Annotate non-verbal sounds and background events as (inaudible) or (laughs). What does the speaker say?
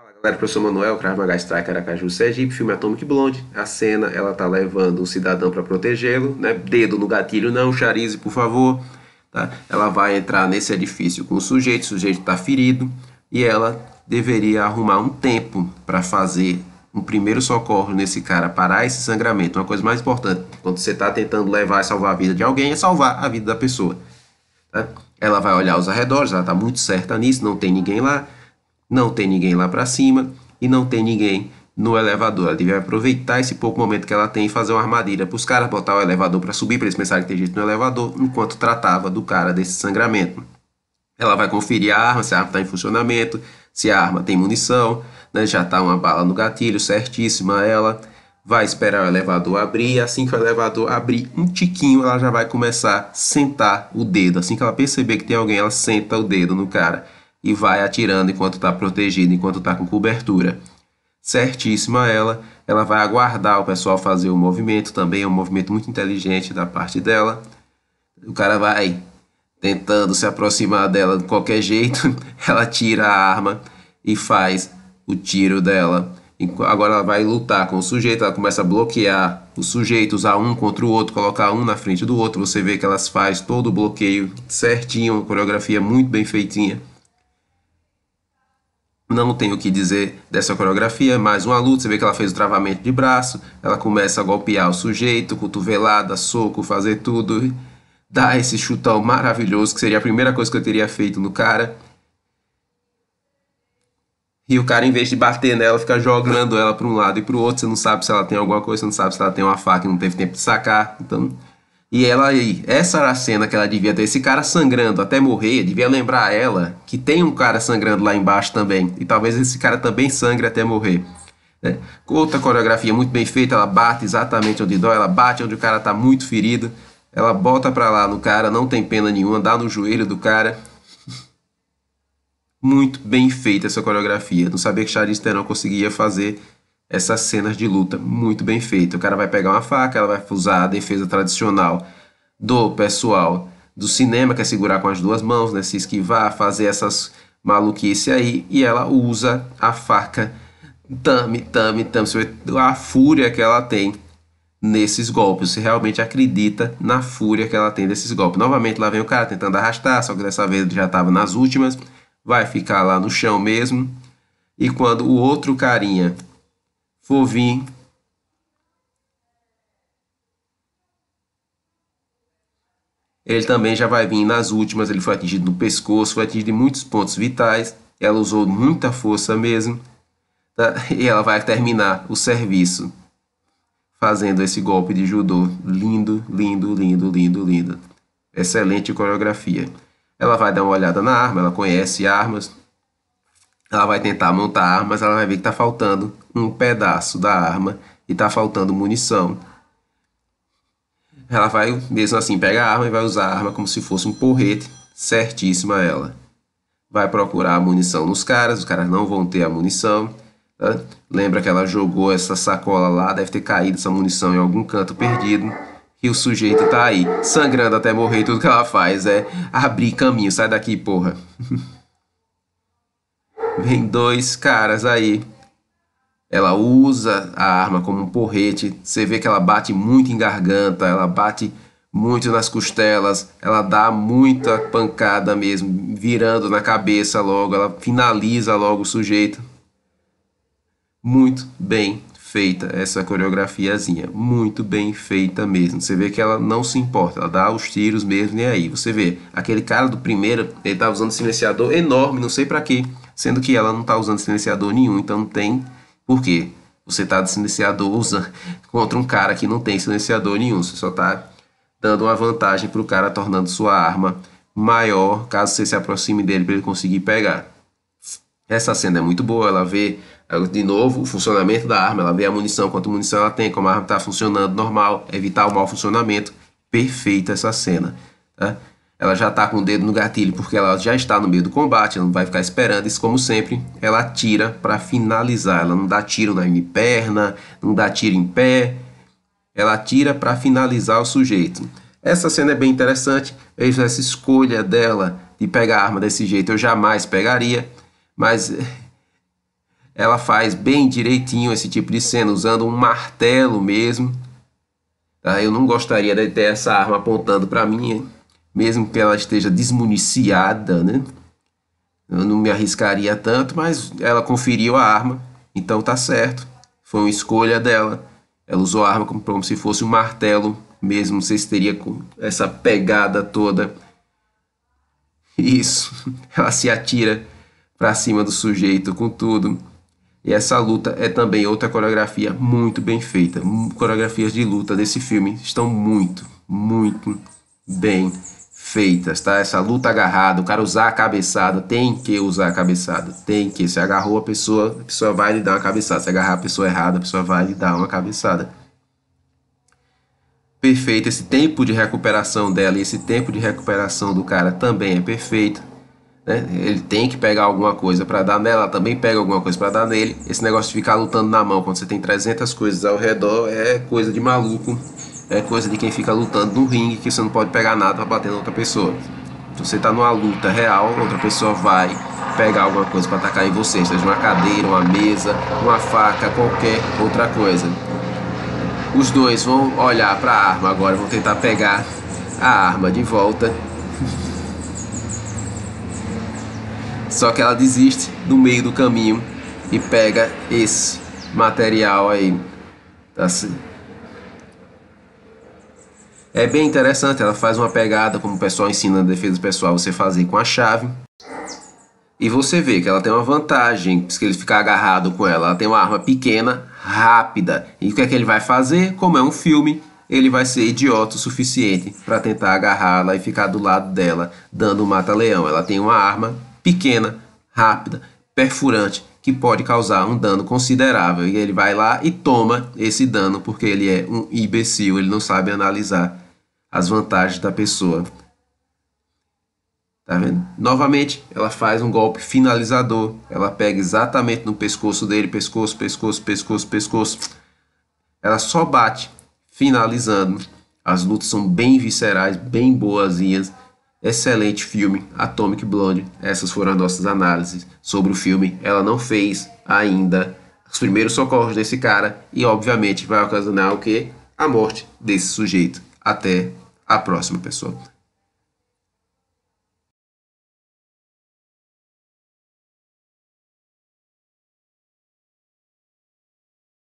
Fala galera, professor Manuel, Krav Maga Aracaju, Sergipe, filme Atomic Blonde. A cena, ela tá levando o cidadão para protegê-lo, né? Dedo no gatilho não, charize, por favor. Tá? Ela vai entrar nesse edifício com o sujeito, o sujeito tá ferido e ela deveria arrumar um tempo para fazer um primeiro socorro nesse cara, parar esse sangramento. Uma coisa mais importante, quando você está tentando levar e salvar a vida de alguém, é salvar a vida da pessoa. Tá? Ela vai olhar os arredores, ela está muito certa nisso, não tem ninguém lá não tem ninguém lá para cima e não tem ninguém no elevador. Ela devia aproveitar esse pouco momento que ela tem e fazer uma armadilha para os caras botar o elevador para subir, para eles pensarem que tem gente no elevador, enquanto tratava do cara desse sangramento. Ela vai conferir a arma, se a arma está em funcionamento, se a arma tem munição, né? já está uma bala no gatilho, certíssima ela. Vai esperar o elevador abrir, assim que o elevador abrir um tiquinho, ela já vai começar a sentar o dedo. Assim que ela perceber que tem alguém, ela senta o dedo no cara e vai atirando enquanto está protegida, enquanto está com cobertura. Certíssima ela, ela vai aguardar o pessoal fazer o movimento também, é um movimento muito inteligente da parte dela. O cara vai tentando se aproximar dela de qualquer jeito, (laughs) ela tira a arma e faz o tiro dela. Agora ela vai lutar com o sujeito, ela começa a bloquear o sujeito, usar um contra o outro, colocar um na frente do outro. Você vê que elas faz todo o bloqueio certinho, uma coreografia muito bem feitinha. Não tenho o que dizer dessa coreografia, mais uma luta, você vê que ela fez o travamento de braço, ela começa a golpear o sujeito, cotovelada, soco, fazer tudo, dá esse chutão maravilhoso, que seria a primeira coisa que eu teria feito no cara. E o cara, em vez de bater nela, fica jogando ela para um lado e para o outro, você não sabe se ela tem alguma coisa, você não sabe se ela tem uma faca, não teve tempo de sacar, então... E ela aí, essa era a cena que ela devia ter. Esse cara sangrando até morrer, devia lembrar ela que tem um cara sangrando lá embaixo também. E talvez esse cara também sangre até morrer. Né? Outra coreografia muito bem feita, ela bate exatamente onde dói, ela bate onde o cara tá muito ferido. Ela bota pra lá no cara, não tem pena nenhuma, dá no joelho do cara. muito bem feita essa coreografia. Não sabia que Charlize Theron conseguia fazer essas cenas de luta muito bem feitas. O cara vai pegar uma faca, ela vai usar a defesa tradicional do pessoal do cinema, que é segurar com as duas mãos, né, se esquivar, fazer essas maluquice aí, e ela usa a faca tame, tame, tame. Você vê a fúria que ela tem nesses golpes. Você realmente acredita na fúria que ela tem desses golpes. Novamente, lá vem o cara tentando arrastar, só que dessa vez ele já estava nas últimas. Vai ficar lá no chão mesmo. E quando o outro carinha vou vir ele também já vai vir nas últimas, ele foi atingido no pescoço, foi atingido em muitos pontos vitais, ela usou muita força mesmo, tá? e ela vai terminar o serviço fazendo esse golpe de judô. Lindo, lindo, lindo, lindo, lindo. Excelente coreografia. Ela vai dar uma olhada na arma, ela conhece armas, ela vai tentar montar mas ela vai ver que está faltando um pedaço da arma e está faltando munição. Ela vai, mesmo assim, pegar a arma e vai usar a arma como se fosse um porrete, certíssima ela. Vai procurar a munição nos caras, os caras não vão ter a munição. Tá? Lembra que ela jogou essa sacola lá, deve ter caído essa munição em algum canto perdido. E o sujeito tá aí, sangrando até morrer. Tudo que ela faz é abrir caminho, sai daqui, porra. (laughs) Vem dois caras aí. Ela usa a arma como um porrete. Você vê que ela bate muito em garganta, ela bate muito nas costelas, ela dá muita pancada mesmo, virando na cabeça logo, ela finaliza logo o sujeito. Muito bem feita essa coreografiazinha, muito bem feita mesmo. Você vê que ela não se importa, ela dá os tiros mesmo e aí você vê aquele cara do primeiro, ele tava tá usando um silenciador enorme, não sei para quê sendo que ela não está usando silenciador nenhum, então não tem por quê. Você está de silenciador usando (laughs) contra um cara que não tem silenciador nenhum, você só está dando uma vantagem para o cara, tornando sua arma maior caso você se aproxime dele para ele conseguir pegar. Essa cena é muito boa, ela vê eh, de novo o funcionamento da arma, ela vê a munição, quanto munição ela tem, como a arma está funcionando normal, evitar o mau funcionamento. Perfeita essa cena. Tá? Ela já está com o dedo no gatilho porque ela já está no meio do combate, ela não vai ficar esperando. Isso, como sempre, ela tira para finalizar. Ela não dá tiro na perna, não dá tiro em pé. Ela tira para finalizar o sujeito. Essa cena é bem interessante. Veja essa escolha dela de pegar a arma desse jeito. Eu jamais pegaria, mas (laughs) ela faz bem direitinho esse tipo de cena, usando um martelo mesmo. Tá? Eu não gostaria de ter essa arma apontando para mim. Hein? mesmo que ela esteja desmuniciada, né? Eu não me arriscaria tanto, mas ela conferiu a arma, então tá certo. Foi uma escolha dela. Ela usou a arma como, como se fosse um martelo, mesmo se teria com essa pegada toda. Isso, (laughs) ela se atira para cima do sujeito com tudo. E essa luta é também outra coreografia muito bem feita. Hum, coreografias de luta desse filme estão muito, muito bem feitas, tá? Essa luta agarrada, o cara usar a cabeçada, tem que usar a cabeçada, tem que. Se agarrou a pessoa, a pessoa vai lhe dar uma cabeçada. Se agarrar a pessoa errada, a pessoa vai lhe dar uma cabeçada. Perfeito, esse tempo de recuperação dela e esse tempo de recuperação do cara também é perfeito. Né? Ele tem que pegar alguma coisa para dar nela, também pega alguma coisa para dar nele. Esse negócio de ficar lutando na mão quando você tem 300 coisas ao redor é coisa de maluco é coisa de quem fica lutando no ringue que você não pode pegar nada pra bater na outra pessoa. Se você tá numa luta real, outra pessoa vai pegar alguma coisa para atacar em você, seja uma cadeira, uma mesa, uma faca, qualquer outra coisa. Os dois vão olhar para a arma agora, vão tentar pegar a arma de volta. Só que ela desiste no meio do caminho e pega esse material aí. Tá assim. É bem interessante, ela faz uma pegada, como o pessoal ensina na defesa pessoal, você fazer com a chave. E você vê que ela tem uma vantagem, se ele ficar agarrado com ela, ela tem uma arma pequena, rápida. E o que é que ele vai fazer? Como é um filme, ele vai ser idiota o suficiente para tentar agarrá-la e ficar do lado dela, dando o um mata-leão. Ela tem uma arma pequena, rápida, perfurante, que pode causar um dano considerável. E ele vai lá e toma esse dano, porque ele é um imbecil, ele não sabe analisar as vantagens da pessoa. Tá vendo? Novamente, ela faz um golpe finalizador. Ela pega exatamente no pescoço dele, pescoço, pescoço, pescoço, pescoço. Ela só bate, finalizando. As lutas são bem viscerais, bem boazinhas. Excelente filme, Atomic Blonde. Essas foram as nossas análises sobre o filme. Ela não fez ainda os primeiros socorros desse cara e, obviamente, vai ocasionar o que? A morte desse sujeito. Até a próxima pessoa.